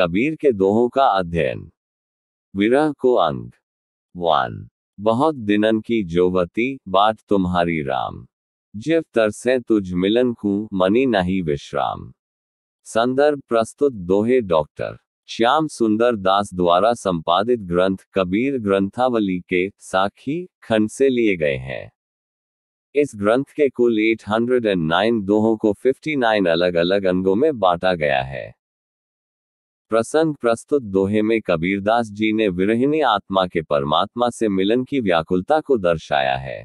कबीर के दोहों का अध्ययन विरह को अंग वन बहुत दिनन की जोवती बात तुम्हारी राम जिव तरसे तुझ मिलन कु मनी नहीं विश्राम संदर्भ प्रस्तुत दोहे डॉक्टर श्याम सुंदर दास द्वारा संपादित ग्रंथ कबीर ग्रंथावली के साखी खंड से लिए गए हैं इस ग्रंथ के कुल 809 दोहों को 59 अलग अलग अंगों में बांटा गया है प्रसंग प्रस्तुत दोहे में कबीरदास जी ने विरहिणी आत्मा के परमात्मा से मिलन की व्याकुलता को दर्शाया है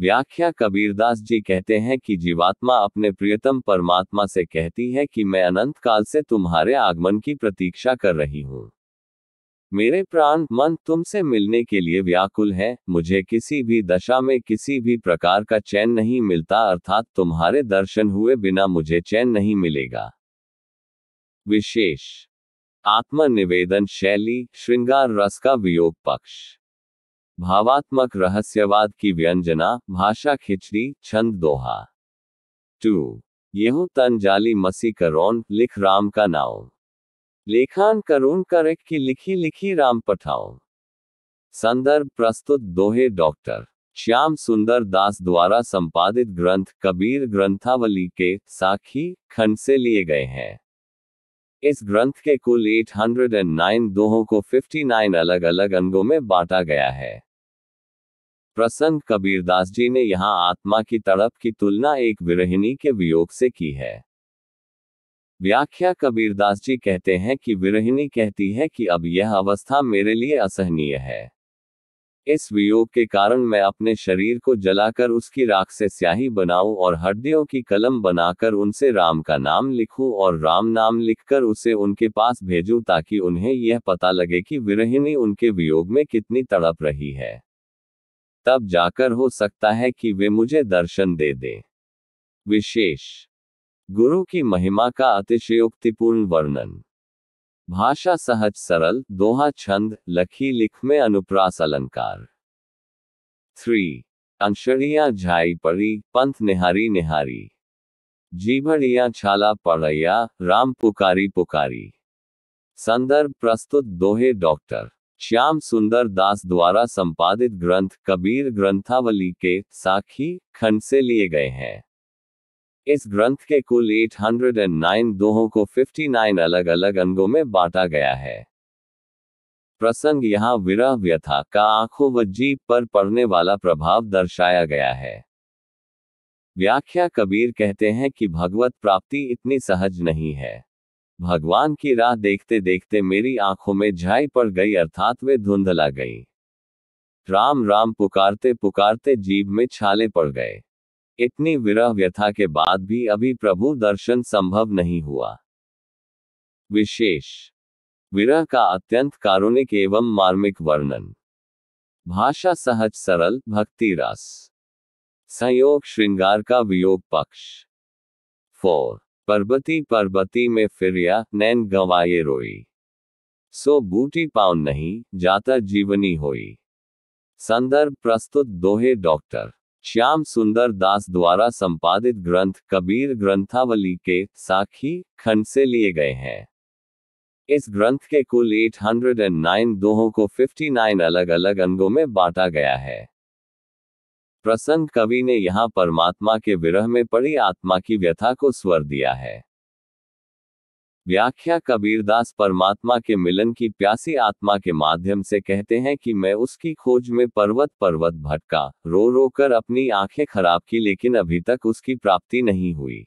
व्याख्या कबीरदास जी कहते हैं कि जीवात्मा अपने प्रियतम परमात्मा से कहती है कि मैं अनंत काल से तुम्हारे आगमन की प्रतीक्षा कर रही हूँ मेरे प्राण मन तुमसे मिलने के लिए व्याकुल है मुझे किसी भी दशा में किसी भी प्रकार का चैन नहीं मिलता अर्थात तुम्हारे दर्शन हुए बिना मुझे चैन नहीं मिलेगा विशेष आत्मनिवेदन शैली श्रृंगार रस का वियोग पक्ष भावात्मक रहस्यवाद की व्यंजना भाषा खिचड़ी छंद दोहा टू तन जाली मसी करोन लिख राम का नाव लेखान करुण कर की लिखी लिखी राम पठाओ संदर्भ प्रस्तुत दोहे डॉक्टर श्याम सुंदर दास द्वारा संपादित ग्रंथ कबीर ग्रंथावली के साखी खंड से लिए गए हैं इस ग्रंथ के कुल 809 दोहों को 59 अलग अलग अंगों में बांटा गया है प्रसन्न कबीरदास जी ने यहाँ आत्मा की तड़प की तुलना एक विरहिणी के वियोग से की है व्याख्या कबीरदास जी कहते हैं कि विरहिणी कहती है कि अब यह अवस्था मेरे लिए असहनीय है इस वियोग के कारण मैं अपने शरीर को जलाकर उसकी राख से स्याही बनाऊं और हड्डियों की कलम बनाकर उनसे राम का नाम लिखूं और राम नाम लिखकर उसे उनके पास भेजूं ताकि उन्हें यह पता लगे कि विरहिणी उनके वियोग में कितनी तड़प रही है तब जाकर हो सकता है कि वे मुझे दर्शन दे दें विशेष गुरु की महिमा का अतिशयोक्तिपूर्ण वर्णन भाषा सहज सरल दोहा छंद लखी लिख में अनुप्रास अलंकार थ्री अंशरिया झाई पड़ी पंथ निहारी निहारी जीभड़िया छाला पड़ैया राम पुकारी पुकारी संदर्भ प्रस्तुत दोहे डॉक्टर श्याम सुंदर दास द्वारा संपादित ग्रंथ कबीर ग्रंथावली के साखी खंड से लिए गए हैं इस ग्रंथ के कुल 809 दोहों को 59 अलग अलग अंगों में बांटा गया है प्रसंग यहाँ विरह व्यथा का आंखों व जीप पर पड़ने वाला प्रभाव दर्शाया गया है व्याख्या कबीर कहते हैं कि भगवत प्राप्ति इतनी सहज नहीं है भगवान की राह देखते देखते मेरी आंखों में झाई पड़ गई अर्थात वे धुंधला गई राम राम पुकारते पुकारते जीभ में छाले पड़ गए इतनी विरह व्यथा के बाद भी अभी प्रभु दर्शन संभव नहीं हुआ विशेष विरह का अत्यंत कारुणिक एवं मार्मिक वर्णन भाषा सहज सरल भक्ति रस संयोग श्रृंगार का वियोग पक्ष फोर पर्वती पर्वती में फिरिया नैन गवाए रोई सो बूटी पाउन नहीं जाता जीवनी होई संदर्भ प्रस्तुत दोहे डॉक्टर श्याम सुंदर दास द्वारा संपादित ग्रंथ कबीर ग्रंथावली के साखी खंड से लिए गए हैं इस ग्रंथ के कुल 809 दोहों को 59 अलग अलग अंगों में बांटा गया है प्रसन्न कवि ने यहाँ परमात्मा के विरह में पड़ी आत्मा की व्यथा को स्वर दिया है व्याख्या कबीरदास परमात्मा के मिलन की प्यासी आत्मा के माध्यम से कहते हैं कि मैं उसकी खोज में पर्वत पर्वत भटका रो रो कर अपनी आंखें खराब की लेकिन अभी तक उसकी प्राप्ति नहीं हुई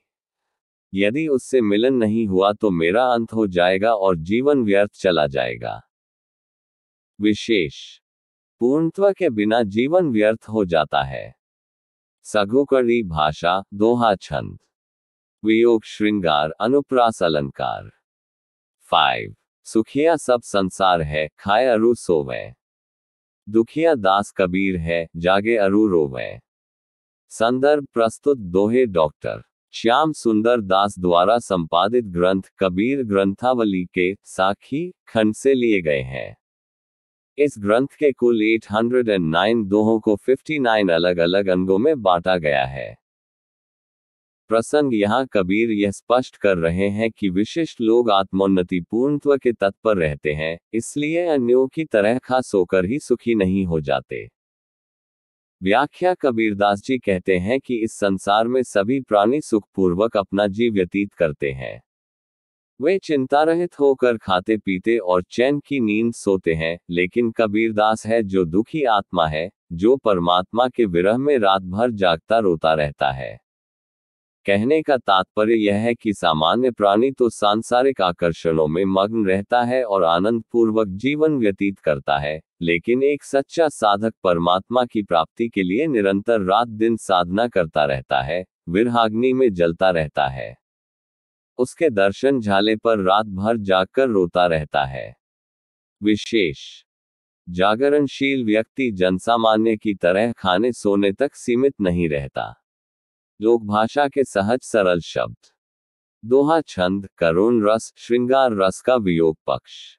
यदि उससे मिलन नहीं हुआ तो मेरा अंत हो जाएगा और जीवन व्यर्थ चला जाएगा विशेष पूर्णत्व के बिना जीवन व्यर्थ हो जाता है सघुकड़ी भाषा दोहा छंद वियोग श्रृंगार अनुप्रास अलंकार फाइव सुखिया सब संसार है खाए अरु सोवे दुखिया दास कबीर है जागे अरु रोवे संदर्भ प्रस्तुत दोहे डॉक्टर श्याम सुंदर दास द्वारा संपादित ग्रंथ कबीर ग्रंथावली के साखी खंड से लिए गए हैं इस ग्रंथ के कुल 809 दोहों को 59 अलग अलग अंगों में बांटा गया है प्रसंग यहाँ कबीर यह स्पष्ट कर रहे हैं कि विशिष्ट लोग आत्मोन्नति पूर्णत्व के तत्पर रहते हैं इसलिए अन्यों की तरह खास होकर ही सुखी नहीं हो जाते व्याख्या कबीरदास जी कहते हैं कि इस संसार में सभी प्राणी सुखपूर्वक अपना जीव व्यतीत करते हैं वे चिंता रहित होकर खाते पीते और चैन की नींद सोते हैं लेकिन कबीरदास है जो दुखी आत्मा है जो परमात्मा के विरह में रात भर जागता रोता रहता है कहने का तात्पर्य यह है कि सामान्य प्राणी तो सांसारिक आकर्षणों में मग्न रहता है और आनंद पूर्वक जीवन व्यतीत करता है लेकिन एक सच्चा साधक परमात्मा की प्राप्ति के लिए निरंतर रात दिन साधना करता रहता है विरहाग्नि में जलता रहता है उसके दर्शन झाले पर रात भर जाकर रोता रहता है विशेष जागरणशील व्यक्ति जनसामान्य की तरह खाने सोने तक सीमित नहीं रहता लोक भाषा के सहज सरल शब्द दोहा छंद करुण रस श्रृंगार रस का वियोग पक्ष